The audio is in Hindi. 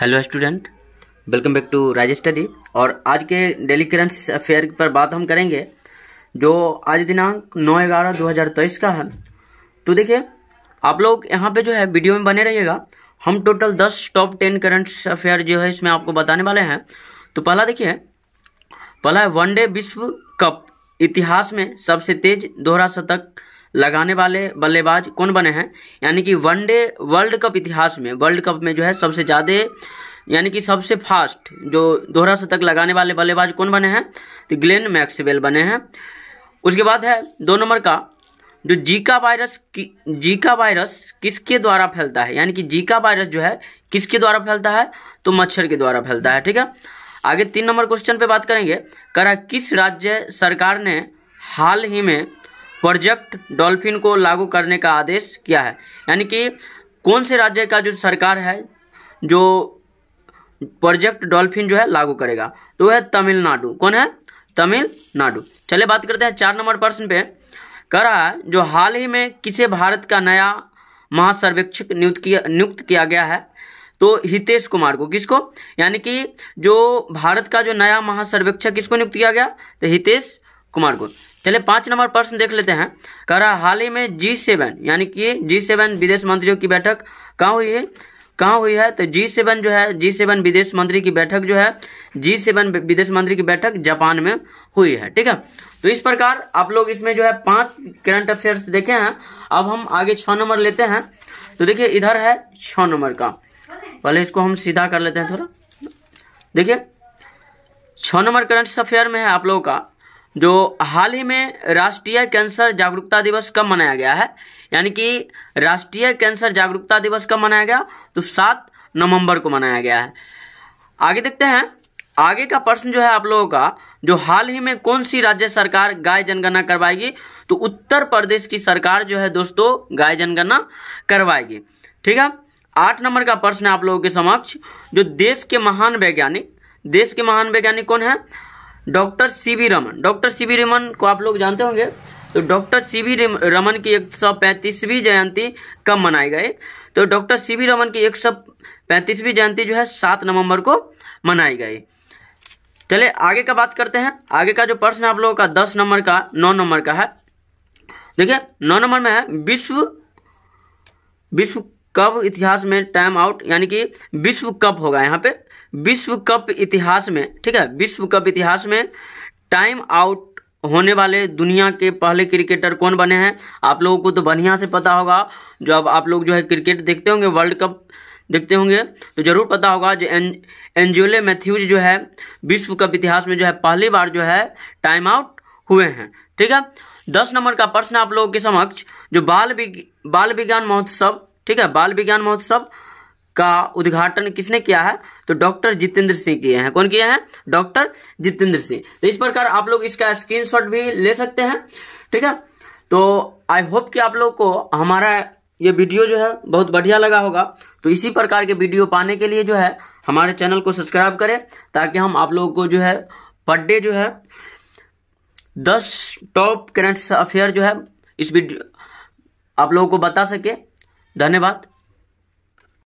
hello student welcome back to Raj study और आज के डेली करंट अफेयर पर बात हम करेंगे जो आज दिनांक नौ ग्यारह दो हज़ार तेईस का है तो देखिए आप लोग यहाँ पे जो है वीडियो में बने रहिएगा हम टोटल दस टॉप टेन करंट अफेयर जो है इसमें आपको बताने वाले हैं तो पहला देखिए पहला है वनडे विश्व कप इतिहास में सबसे तेज दोहरा शतक लगाने वाले बल्लेबाज कौन बने हैं यानी कि वनडे वर्ल्ड कप इतिहास में वर्ल्ड कप में जो है सबसे ज़्यादा यानी कि सबसे फास्ट जो दोहरा शतक लगाने वाले बल्लेबाज कौन बने हैं तो ग्लेन मैक्सवेल बने हैं उसके बाद है दो नंबर का जो जीका वायरस की जीका वायरस किसके द्वारा फैलता है यानी कि जीका वायरस जो है किसके द्वारा फैलता है तो मच्छर के द्वारा फैलता है ठीक है आगे तीन नंबर क्वेश्चन पे बात करेंगे करा किस राज्य सरकार ने हाल ही में प्रोजेक्ट डॉल्फिन को लागू करने का आदेश किया है यानी कि कौन से राज्य का जो सरकार है जो प्रोजेक्ट डॉल्फिन जो है लागू करेगा तो है तमिलनाडु कौन है तमिलनाडु चले बात करते हैं चार नंबर प्रश्न पे कह रहा है जो हाल ही में किसे भारत का नया महासर्वेक्षक नियुक्त किया नियुक्त किया गया है तो हितेश कुमार को किसको यानी कि जो भारत का जो नया महासर्वेक्षक किसको नियुक्त किया गया तो हितेश कुमार गुप्त चले पांच नंबर प्रश्न देख लेते हैं कह रहा हाल ही में जी सेवन यानी कि जी सेवन विदेश मंत्रियों की बैठक कहाँ हुई है कहाँ हुई है तो जी सेवन जो है जी सेवन विदेश मंत्री की बैठक जो है जी सेवन विदेश मंत्री की बैठक जापान में हुई है ठीक है तो इस प्रकार आप लोग इसमें जो है पांच करंट अफेयर्स देखे हैं अब हम आगे छ नंबर लेते हैं तो देखिए इधर है छ नंबर का पहले इसको हम सीधा कर लेते हैं थोड़ा देखिए छ नंबर करंट अफेयर में है आप लोगों का जो हाल ही में राष्ट्रीय कैंसर जागरूकता दिवस कब मनाया गया है यानी कि राष्ट्रीय कैंसर जागरूकता दिवस कब मनाया गया तो सात नवंबर को मनाया गया है आगे देखते हैं आगे का प्रश्न जो है आप लोगों का जो हाल ही में कौन सी राज्य सरकार गाय जनगणना करवाएगी तो उत्तर प्रदेश की सरकार जो है दोस्तों गाय जनगणना करवाएगी ठीक है आठ नंबर का प्रश्न है आप लोगों के समक्ष जो देश के महान वैज्ञानिक देश के महान वैज्ञानिक कौन है doctor V Raman doctor C V Raman को आप लोग जानते होंगे तो डॉक्टर सीवी रमन की एक सौ पैंतीसवीं जयंती कब मनाई गई तो डॉक्टर वी रमन की एक सौ पैंतीसवीं जयंती जो है सात नवंबर को मनाई गई चले आगे का बात करते हैं आगे का जो प्रश्न आप लोगों का दस नंबर का नौ नंबर का है देखिए नौ नंबर में है विश्व विश्व कप इतिहास में टाइम आउट यानी कि विश्व कप होगा यहाँ पे विश्व कप इतिहास में ठीक है विश्व कप इतिहास में टाइम आउट होने वाले दुनिया के पहले क्रिकेटर कौन बने हैं आप लोगों को तो बढ़िया से पता होगा जो अब आप लोग जो है क्रिकेट देखते होंगे वर्ल्ड कप देखते होंगे तो जरूर पता होगा जो एन एंजोले मैथ्यूज जो है विश्व कप इतिहास में जो है पहली बार जो है टाइम आउट हुए हैं ठीक है दस नंबर का प्रश्न आप लोगों के समक्ष जो बाल बाल विज्ञान महोत्सव ठीक है बाल विज्ञान महोत्सव का उद्घाटन किसने किया है तो डॉक्टर जितेंद्र सिंह किए हैं कौन किए हैं डॉक्टर जितेंद्र सिंह तो इस प्रकार आप लोग इसका स्क्रीनशॉट भी ले सकते हैं ठीक है तो आई होप कि आप लोग को हमारा ये वीडियो जो है बहुत बढ़िया लगा होगा तो इसी प्रकार के वीडियो पाने के लिए जो है हमारे चैनल को सब्सक्राइब करें ताकि हम आप लोगों को जो है पर डे जो है दस टॉप करेंट्स अफेयर जो है इस वीडियो आप लोगों को बता सके धन्यवाद